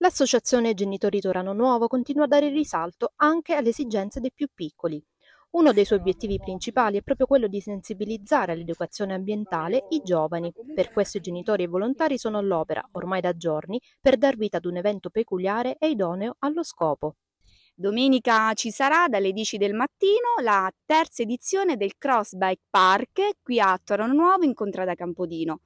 L'associazione Genitori Torano Nuovo continua a dare risalto anche alle esigenze dei più piccoli. Uno dei suoi obiettivi principali è proprio quello di sensibilizzare all'educazione ambientale i giovani. Per questo i genitori e volontari sono all'opera, ormai da giorni, per dar vita ad un evento peculiare e idoneo allo scopo. Domenica ci sarà dalle 10 del mattino la terza edizione del Cross Bike Park qui a Torano Nuovo in Contrada Campodino.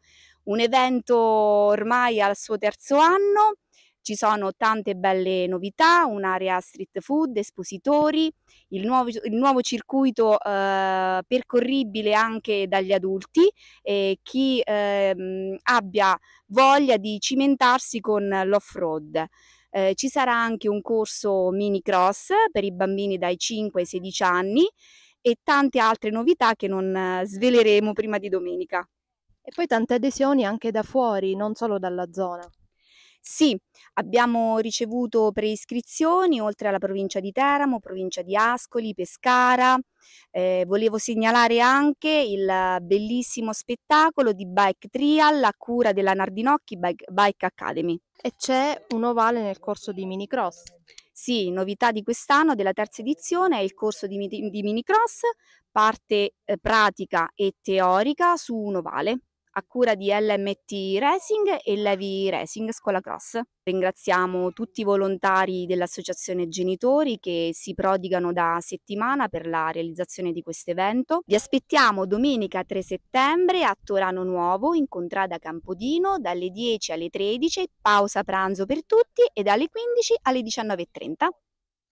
Un evento ormai al suo terzo anno ci sono tante belle novità, un'area street food, espositori, il nuovo, il nuovo circuito eh, percorribile anche dagli adulti e chi eh, abbia voglia di cimentarsi con l'off-road. Eh, ci sarà anche un corso mini cross per i bambini dai 5 ai 16 anni e tante altre novità che non eh, sveleremo prima di domenica. E poi tante adesioni anche da fuori, non solo dalla zona. Sì, abbiamo ricevuto preiscrizioni oltre alla provincia di Teramo, provincia di Ascoli, Pescara. Eh, volevo segnalare anche il bellissimo spettacolo di Bike Trial a cura della Nardinocchi Bike, Bike Academy. E c'è un ovale nel corso di minicross. Sì, novità di quest'anno della terza edizione è il corso di, di minicross, parte eh, pratica e teorica su un ovale a cura di LMT Racing e Levi Racing Scuola Cross. Ringraziamo tutti i volontari dell'Associazione Genitori che si prodigano da settimana per la realizzazione di questo evento. Vi aspettiamo domenica 3 settembre a Torano Nuovo, in contrada Campodino, dalle 10 alle 13, pausa pranzo per tutti e dalle 15 alle 19.30.